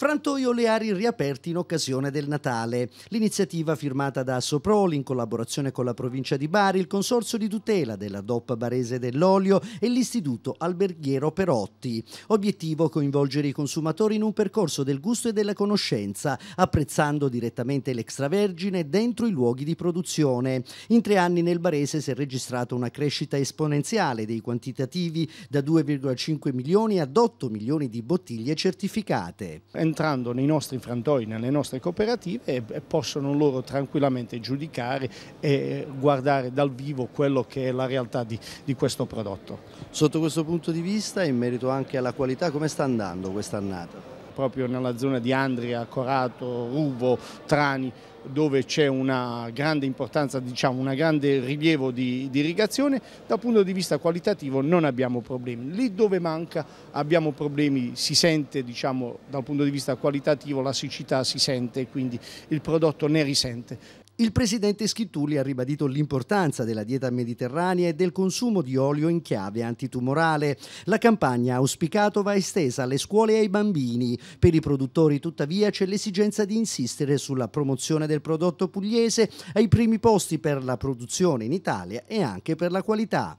Frantoio Leari riaperti in occasione del Natale. L'iniziativa firmata da Soproli in collaborazione con la provincia di Bari, il Consorzio di tutela della DOP Barese dell'Olio e l'Istituto Alberghiero Perotti. Obiettivo coinvolgere i consumatori in un percorso del gusto e della conoscenza, apprezzando direttamente l'extravergine dentro i luoghi di produzione. In tre anni nel Barese si è registrata una crescita esponenziale dei quantitativi da 2,5 milioni ad 8 milioni di bottiglie certificate. È entrando nei nostri frantoi, nelle nostre cooperative e possono loro tranquillamente giudicare e guardare dal vivo quello che è la realtà di, di questo prodotto. Sotto questo punto di vista, in merito anche alla qualità, come sta andando quest'annata? proprio nella zona di Andria, Corato, Ruvo, Trani dove c'è una grande importanza, diciamo, un grande rilievo di, di, irrigazione, dal punto di vista qualitativo non abbiamo problemi. Lì dove manca abbiamo problemi, si sente diciamo, dal punto di vista qualitativo la siccità si sente e quindi il prodotto ne risente. Il presidente Schittuli ha ribadito l'importanza della dieta mediterranea e del consumo di olio in chiave antitumorale. La campagna auspicato va estesa alle scuole e ai bambini. Per i produttori tuttavia c'è l'esigenza di insistere sulla promozione del prodotto pugliese ai primi posti per la produzione in Italia e anche per la qualità.